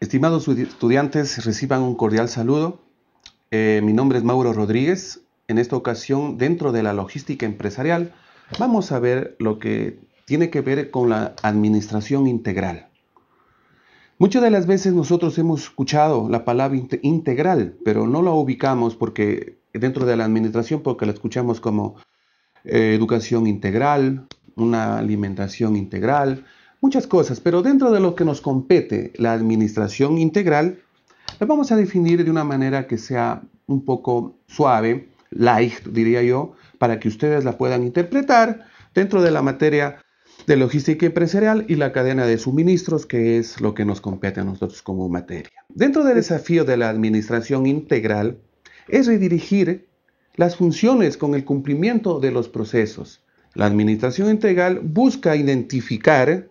Estimados estudiantes, reciban un cordial saludo. Eh, mi nombre es Mauro Rodríguez. En esta ocasión, dentro de la logística empresarial, vamos a ver lo que tiene que ver con la administración integral. Muchas de las veces nosotros hemos escuchado la palabra integral, pero no la ubicamos porque dentro de la administración, porque la escuchamos como eh, educación integral, una alimentación integral, Muchas cosas, pero dentro de lo que nos compete la administración integral, la vamos a definir de una manera que sea un poco suave, light, diría yo, para que ustedes la puedan interpretar dentro de la materia de logística empresarial y la cadena de suministros, que es lo que nos compete a nosotros como materia. Dentro del desafío de la administración integral es redirigir las funciones con el cumplimiento de los procesos. La administración integral busca identificar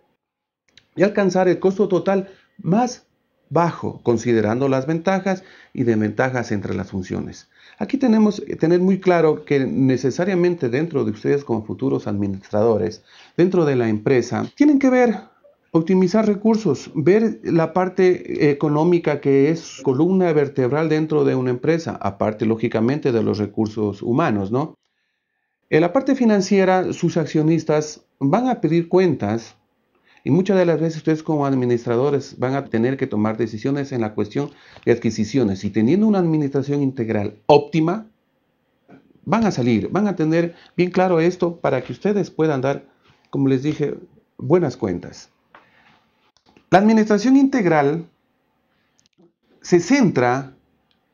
y alcanzar el costo total más bajo, considerando las ventajas y desventajas entre las funciones. Aquí tenemos que eh, tener muy claro que necesariamente dentro de ustedes como futuros administradores, dentro de la empresa, tienen que ver optimizar recursos, ver la parte económica que es columna vertebral dentro de una empresa, aparte lógicamente de los recursos humanos, ¿no? En la parte financiera, sus accionistas van a pedir cuentas y muchas de las veces ustedes como administradores van a tener que tomar decisiones en la cuestión de adquisiciones. Y teniendo una administración integral óptima, van a salir, van a tener bien claro esto para que ustedes puedan dar, como les dije, buenas cuentas. La administración integral se centra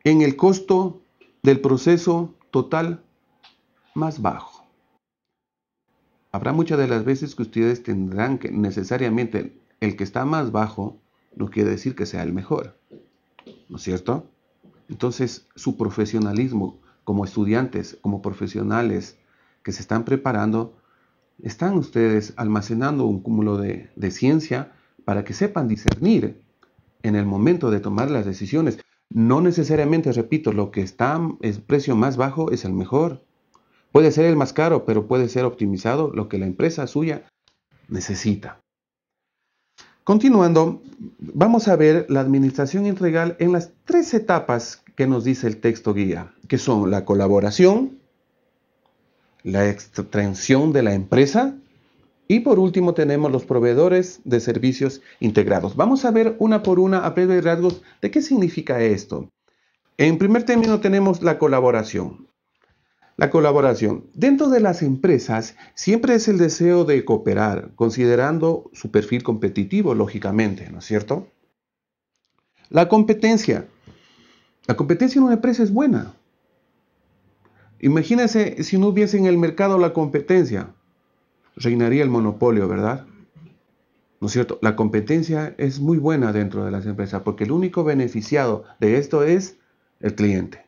en el costo del proceso total más bajo. Habrá muchas de las veces que ustedes tendrán que necesariamente el que está más bajo no quiere decir que sea el mejor. ¿No es cierto? Entonces, su profesionalismo como estudiantes, como profesionales que se están preparando, están ustedes almacenando un cúmulo de, ciencia para que sepan discernir en el momento de tomar las decisiones. No necesariamente, repito, lo que está es precio más bajo es el mejor. Puede ser el más caro, pero puede ser optimizado lo que la empresa suya necesita. Continuando, vamos a ver la administración integral en las tres etapas que nos dice el texto guía, que son la colaboración, la extensión de la empresa y por último tenemos los proveedores de servicios integrados. Vamos a ver una por una a de rasgos de qué significa esto. En primer término tenemos la colaboración. La colaboración. Dentro de las empresas siempre es el deseo de cooperar, considerando su perfil competitivo, lógicamente, ¿no es cierto? La competencia. La competencia en una empresa es buena. Imagínense si no hubiese en el mercado la competencia. Reinaría el monopolio, ¿verdad? ¿No es cierto? La competencia es muy buena dentro de las empresas porque el único beneficiado de esto es el cliente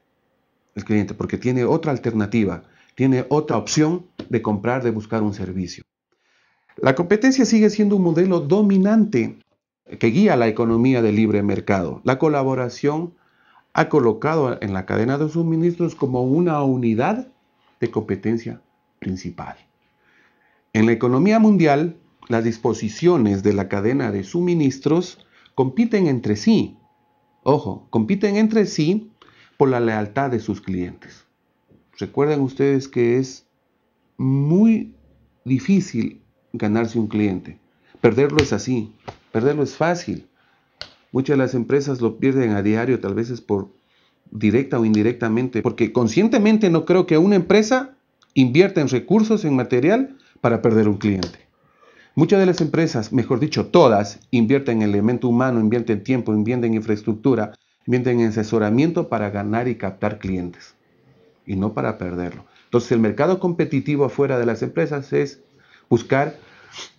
el cliente porque tiene otra alternativa, tiene otra opción de comprar, de buscar un servicio. La competencia sigue siendo un modelo dominante que guía la economía de libre mercado. La colaboración ha colocado en la cadena de suministros como una unidad de competencia principal. En la economía mundial, las disposiciones de la cadena de suministros compiten entre sí. Ojo, compiten entre sí por la lealtad de sus clientes. Recuerden ustedes que es muy difícil ganarse un cliente. Perderlo es así, perderlo es fácil. Muchas de las empresas lo pierden a diario, tal vez es por directa o indirectamente, porque conscientemente no creo que una empresa invierta en recursos, en material, para perder un cliente. Muchas de las empresas, mejor dicho, todas, invierten en elemento humano, invierten tiempo, invierten en infraestructura, mienten en asesoramiento para ganar y captar clientes y no para perderlo. Entonces el mercado competitivo afuera de las empresas es buscar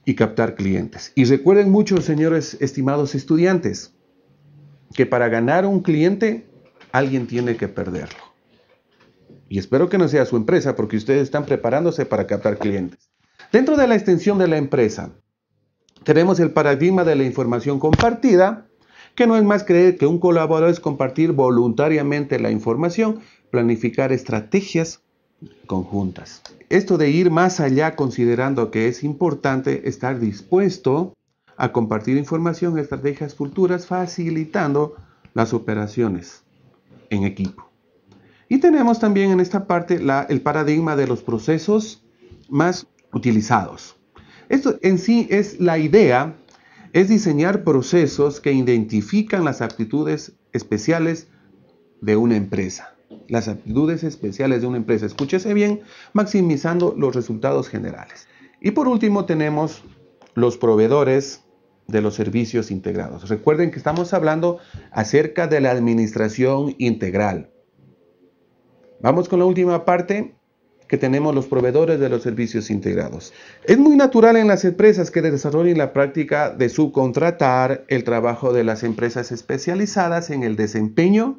y captar clientes. Y recuerden mucho, señores estimados estudiantes, que para ganar un cliente alguien tiene que perderlo. Y espero que no sea su empresa porque ustedes están preparándose para captar clientes. Dentro de la extensión de la empresa, tenemos el paradigma de la información compartida, que no es más creer que un colaborador es compartir voluntariamente la información, planificar estrategias conjuntas. Esto de ir más allá considerando que es importante estar dispuesto a compartir información, estrategias futuras, facilitando las operaciones en equipo. Y tenemos también en esta parte el paradigma de los procesos más utilizados. Esto en sí es la idea es diseñar procesos que identifican las aptitudes especiales de una empresa. Las aptitudes especiales de una empresa, escúchese bien, maximizando los resultados generales. Y por último tenemos los proveedores de los servicios integrados. Recuerden que estamos hablando acerca de la administración integral. Vamos con la última parte que tenemos los proveedores de los servicios integrados. Es muy natural en las empresas que desarrollen la práctica de subcontratar el trabajo de las empresas especializadas en el desempeño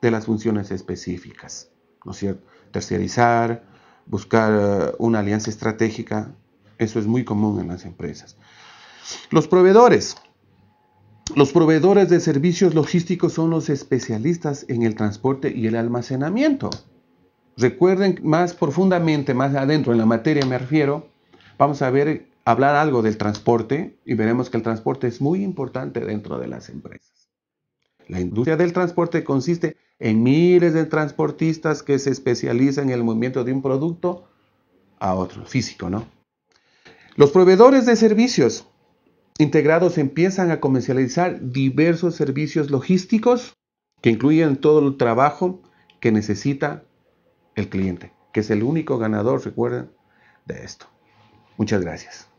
de las funciones específicas, ¿no es cierto? Terciarizar, buscar eh, una alianza estratégica, eso es muy común en las empresas. Los proveedores. Los proveedores de servicios logísticos son los especialistas en el transporte y el almacenamiento. Recuerden más profundamente, más adentro en la materia me refiero, vamos a ver, hablar algo del transporte y veremos que el transporte es muy importante dentro de las empresas. La industria del transporte consiste en miles de transportistas que se especializan en el movimiento de un producto a otro, físico, ¿no? Los proveedores de servicios integrados empiezan a comercializar diversos servicios logísticos que incluyen todo el trabajo que necesita el cliente, que es el único ganador, recuerden, de esto. Muchas gracias.